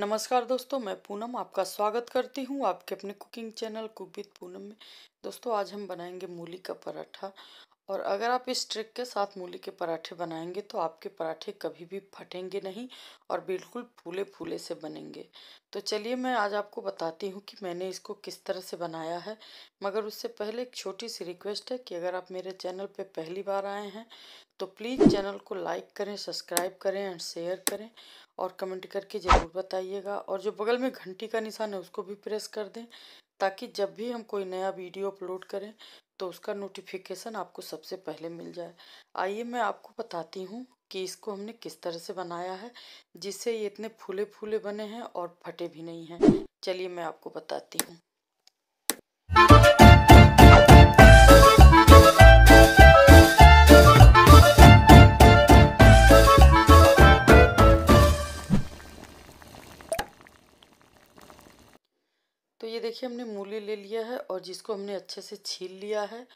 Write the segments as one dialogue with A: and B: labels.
A: नमस्कार दोस्तों मैं पूनम आपका स्वागत करती हूँ आपके अपने cooking channel cook with Poonam में दोस्तों आज हम बनाएंगे मूली का पराठा और अगर आप इस ट्रिक के साथ मूली के पराठे बनाएंगे तो आपके पराठे कभी भी फटेंगे नहीं और बिल्कुल फूले फूले से बनेंगे तो चलिए मैं आज आपको बताती हूँ कि मैंने इसको किस तरह से बनाया है मगर उससे पहले एक छोटी सी रिक्वेस्ट है कि अगर आप मेरे चैनल पे पहली बार आए हैं तो प्लीज़ चैनल को लाइक करें सब्सक्राइब करें एंड शेयर करें और कमेंट करके ज़रूर बताइएगा और जो बगल में घंटी का निशान है उसको भी प्रेस कर दें ताकि जब भी हम कोई नया वीडियो अपलोड करें तो उसका नोटिफिकेशन आपको सबसे पहले मिल जाए आइए मैं आपको बताती हूँ कि इसको हमने किस तरह से बनाया है जिससे ये इतने फूले फूले बने हैं और फटे भी नहीं हैं चलिए मैं आपको बताती हूँ तो ये देखिए हमने मूली ले लिया है और जिसको हमने अच्छे से छील लिया है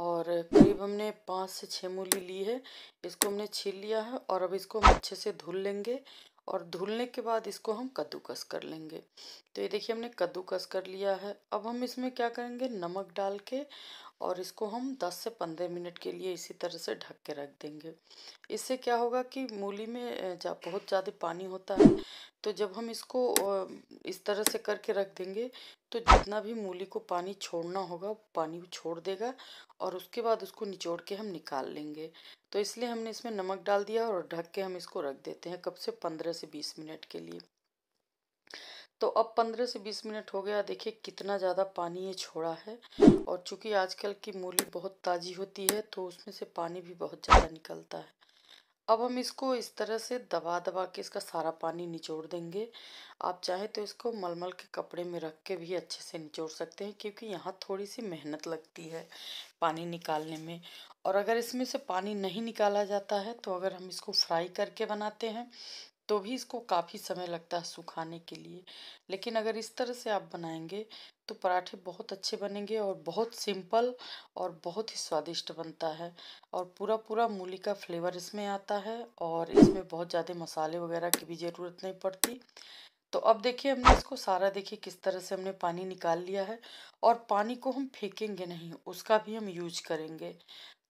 A: और करीब हमने पाँच से छः मूली ली है इसको हमने छील लिया है और अब इसको हम अच्छे से धुल लेंगे और धुलने के बाद इसको हम कद्दूकस कर लेंगे तो ये देखिए हमने कद्दूकस कर लिया है अब हम इसमें क्या करेंगे नमक डाल के और इसको हम 10 से 15 मिनट के लिए इसी तरह से ढक के रख देंगे इससे क्या होगा कि मूली में जा, बहुत ज़्यादा पानी होता है तो जब हम इसको इस तरह से करके रख देंगे तो जितना भी मूली को पानी छोड़ना होगा पानी छोड़ देगा और उसके बाद उसको निचोड़ के हम निकाल लेंगे तो इसलिए हमने इसमें नमक डाल दिया और ढक के हम इसको रख देते हैं कब से पंद्रह से बीस मिनट के लिए तो अब पंद्रह से बीस मिनट हो गया देखिए कितना ज़्यादा पानी ये छोड़ा है और चूँकि आजकल की मूली बहुत ताज़ी होती है तो उसमें से पानी भी बहुत ज़्यादा निकलता है अब हम इसको इस तरह से दबा दबा के इसका सारा पानी निचोड़ देंगे आप चाहे तो इसको मलमल के कपड़े में रख के भी अच्छे से निचोड़ सकते हैं क्योंकि यहाँ थोड़ी सी मेहनत लगती है पानी निकालने में और अगर इसमें से पानी नहीं निकाला जाता है तो अगर हम इसको फ्राई करके बनाते हैं तो भी इसको काफ़ी समय लगता है सुखाने के लिए लेकिन अगर इस तरह से आप बनाएंगे तो पराठे बहुत अच्छे बनेंगे और बहुत सिंपल और बहुत ही स्वादिष्ट बनता है और पूरा पूरा मूली का फ्लेवर इसमें आता है और इसमें बहुत ज़्यादा मसाले वगैरह की भी ज़रूरत नहीं पड़ती तो अब देखिए हमने इसको सारा देखिए किस तरह से हमने पानी निकाल लिया है और पानी को हम फेंकेंगे नहीं उसका भी हम यूज करेंगे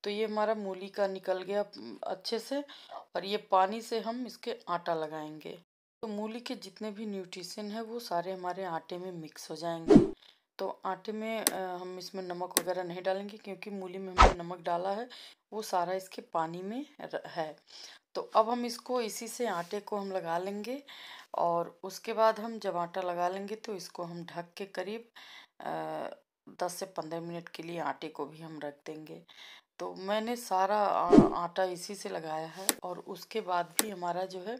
A: तो ये हमारा मूली का निकल गया अच्छे से और ये पानी से हम इसके आटा लगाएंगे तो मूली के जितने भी न्यूट्रिशन है वो सारे हमारे आटे में मिक्स हो जाएंगे तो आटे में हम इसमें नमक वगैरह नहीं डालेंगे क्योंकि मूली में हमने नमक डाला है वो सारा इसके पानी में है तो अब हम इसको इसी से आटे को हम लगा लेंगे और उसके बाद हम जब आटा लगा लेंगे तो इसको हम ढक के करीब दस से पंद्रह मिनट के लिए आटे को भी हम रख देंगे तो मैंने सारा आटा इसी से लगाया है और उसके बाद भी हमारा जो है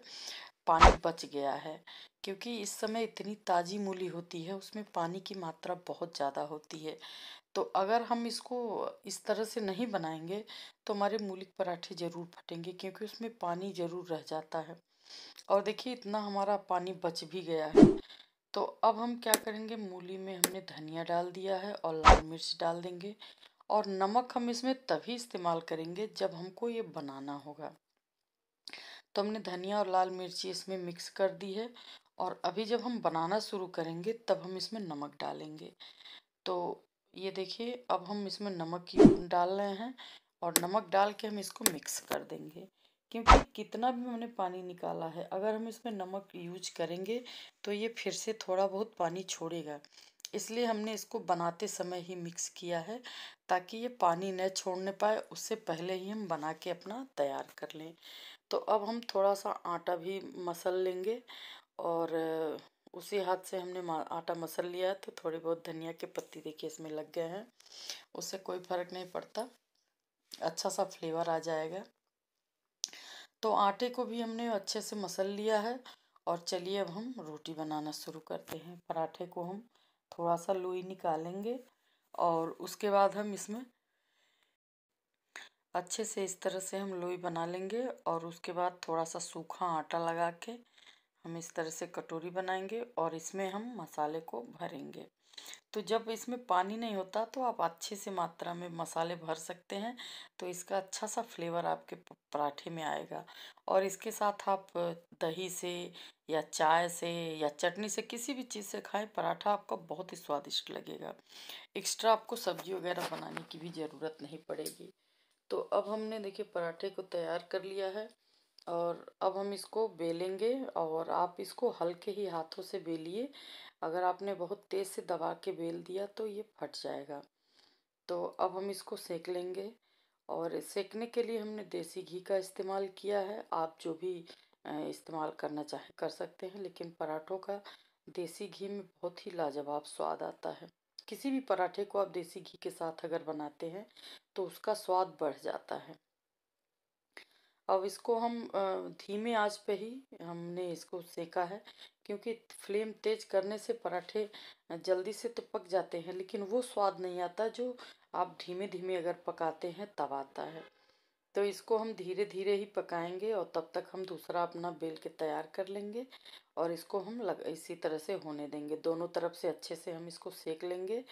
A: पानी बच गया है क्योंकि इस समय इतनी ताज़ी मूली होती है उसमें पानी की मात्रा बहुत ज़्यादा होती है तो अगर हम इसको इस तरह से नहीं बनाएंगे तो हमारे मूली के पराठे ज़रूर फटेंगे क्योंकि उसमें पानी ज़रूर रह जाता है और देखिए इतना हमारा पानी बच भी गया है तो अब हम क्या करेंगे मूली में हमने धनिया डाल दिया है और लाल मिर्च डाल देंगे और नमक हम इसमें तभी इस्तेमाल करेंगे जब हमको ये बनाना होगा तो हमने धनिया और लाल मिर्ची इसमें मिक्स कर दी है और अभी जब हम बनाना शुरू करेंगे तब हम इसमें नमक डालेंगे तो ये देखिए अब हम इसमें नमक की डाल रहे हैं और नमक डाल के हम इसको मिक्स कर देंगे क्योंकि कितना भी हमने पानी निकाला है अगर हम इसमें नमक यूज करेंगे तो ये फिर से थोड़ा बहुत पानी छोड़ेगा इसलिए हमने इसको बनाते समय ही मिक्स किया है ताकि ये पानी न छोड़ने पाए उससे पहले ही हम बना के अपना तैयार कर लें तो अब हम थोड़ा सा आटा भी मसल लेंगे और उसी हाथ से हमने आटा मसल लिया तो थोड़ी बहुत धनिया के पत्ती देखिए इसमें लग गए हैं उससे कोई फ़र्क नहीं पड़ता अच्छा सा फ्लेवर आ जाएगा तो आटे को भी हमने अच्छे से मसल लिया है और चलिए अब हम रोटी बनाना शुरू करते हैं पराठे को हम थोड़ा सा लोई निकालेंगे और उसके बाद हम इसमें अच्छे से इस तरह से हम लोई बना लेंगे और उसके बाद थोड़ा सा सूखा आटा लगा के हम इस तरह से कटोरी बनाएंगे और इसमें हम मसाले को भरेंगे तो जब इसमें पानी नहीं होता तो आप अच्छे से मात्रा में मसाले भर सकते हैं तो इसका अच्छा सा फ्लेवर आपके पराठे में आएगा और इसके साथ आप दही से या चाय से या चटनी से किसी भी चीज़ से खाएं पराठा आपका बहुत ही स्वादिष्ट लगेगा एक्स्ट्रा आपको सब्जी वगैरह बनाने की भी ज़रूरत नहीं पड़ेगी तो अब हमने देखिए पराठे को तैयार कर लिया है और अब हम इसको बेलेंगे और आप इसको हल्के ही हाथों से बेलिए अगर आपने बहुत तेज़ से दबा के बेल दिया तो ये फट जाएगा तो अब हम इसको सेक लेंगे और सेकने के लिए हमने देसी घी का इस्तेमाल किया है आप जो भी इस्तेमाल करना चाहें कर सकते हैं लेकिन पराठों का देसी घी में बहुत ही लाजवाब स्वाद आता है किसी भी पराठे को आप देसी घी के साथ अगर बनाते हैं तो उसका स्वाद बढ़ जाता है अब इसको हम धीमे आंच पे ही हमने इसको सेका है क्योंकि फ्लेम तेज करने से पराठे जल्दी से तो पक जाते हैं लेकिन वो स्वाद नहीं आता जो आप धीमे धीमे अगर पकाते हैं तब आता है तो इसको हम धीरे धीरे ही पकाएंगे और तब तक हम दूसरा अपना बेल के तैयार कर लेंगे और इसको हम लग इसी तरह से होने देंगे दोनों तरफ से अच्छे से हम इसको सेक लेंगे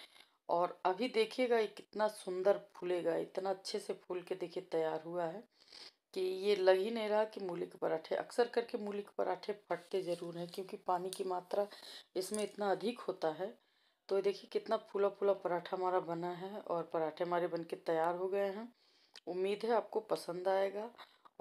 A: और अभी देखिएगा ये कितना सुंदर फूलेगा इतना अच्छे से फूल के देखिए तैयार हुआ है कि ये लग ही नहीं रहा कि मूली के पराठे अक्सर करके मूली के पराठे फटते ज़रूर हैं क्योंकि पानी की मात्रा इसमें इतना अधिक होता है तो देखिए कितना फूला फूला पराठा हमारा बना है और पराठे हमारे बन के तैयार हो गए हैं उम्मीद है आपको पसंद आएगा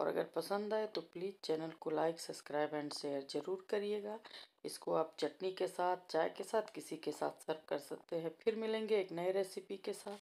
A: और अगर पसंद आए तो प्लीज़ चैनल को लाइक सब्सक्राइब एंड शेयर ज़रूर करिएगा इसको आप चटनी के साथ चाय के साथ किसी के साथ सर्व कर सकते हैं फिर मिलेंगे एक नए रेसिपी के साथ